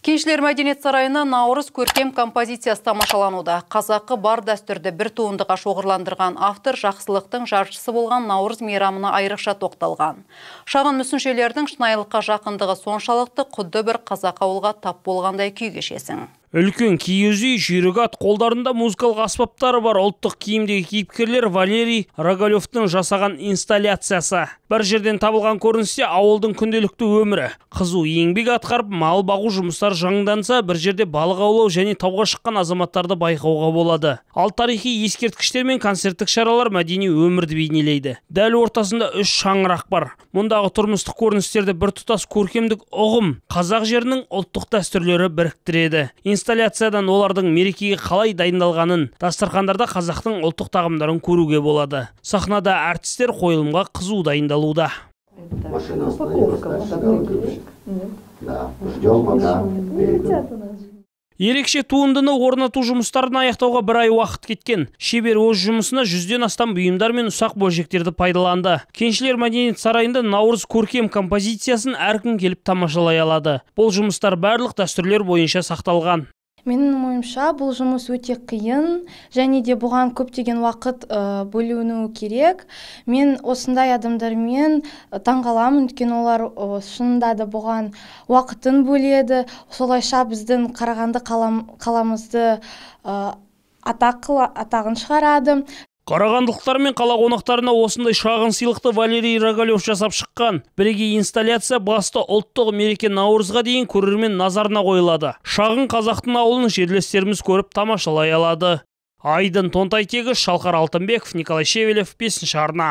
Кеншілер мәдениет сарайына Науырыс көркем композициясы тамашалануда. Қазақы бар дәстүрді бір туындыға шоғырландырған автор жақсылықтың жаршысы болған Наурыз мейрамына айрықша тоқталған. Шағын мүсіншелердің шынайылыққа жақындығы соншалықты құдды бір қазақ ауылға тап болғандай күй кешесің. Үлкен киіз үй, ат, қолдарында музыкалық аспаптары бар ұлттық киімдегі кейіпкерлер Валерий Рогалевтің жасаған инсталляциясы бір жерден табылған көріністе ауылдың күнделікті өмірі қызу еңбек атқарып мал бағу жұмыстары жаңданса бір жерде балық аулау және тауға шыққан азаматтарды байқауға болады ал тарихи ескерткіштер мен концерттік шаралар мәдени өмірді бейнелейді дәл ортасында үш шаңырақ бар мұндағы тұрмыстық көріністерді біртұтас көркемдік ұғым қазақ жерінің ұлттық дәстүрлері біріктіреді инсталляциядан олардың мерекеге қалай дайындалғанын дастархандарда қазақтың ұлттық тағамдарын көруге болады сахнада әртістер қойылымға қызу дайындал алуда. Да, Ерекше туындыны орнату жұмыстарын аяқтауға бір ай уақыт кеткен. Шебер өз жұмысына жүзден астам бұйымдар мен ұсақ бөлшектерді пайдаланды. Кеншілер мәдениет сарайында наурыз көркем композициясын әркім келіп тамашалай алады. Бұл жұмыстар барлық дәстүрлер бойынша сақталған менің ойымша бұл жұмыс өте қиын және де бұған көптеген уақыт ә, керек мен осындай адамдармен таңғаламын өйткені олар ә, шынында да бұған уақытын бөледі солайша біздің қарағанды қаламызды атағын шығарады қарағандылықтар мен қала қонақтарына осындай шағын сыйлықты валерий рогалев жасап шыққан бірегей инсталляция басты ұлттық мереке наурызға дейін көрермен назарына қойылады шағын қазақтың ауылын жерлестеріміз көріп тамашалай алады айдын тонтайтегі шалқар алтынбеков николай шевелев бесінші арна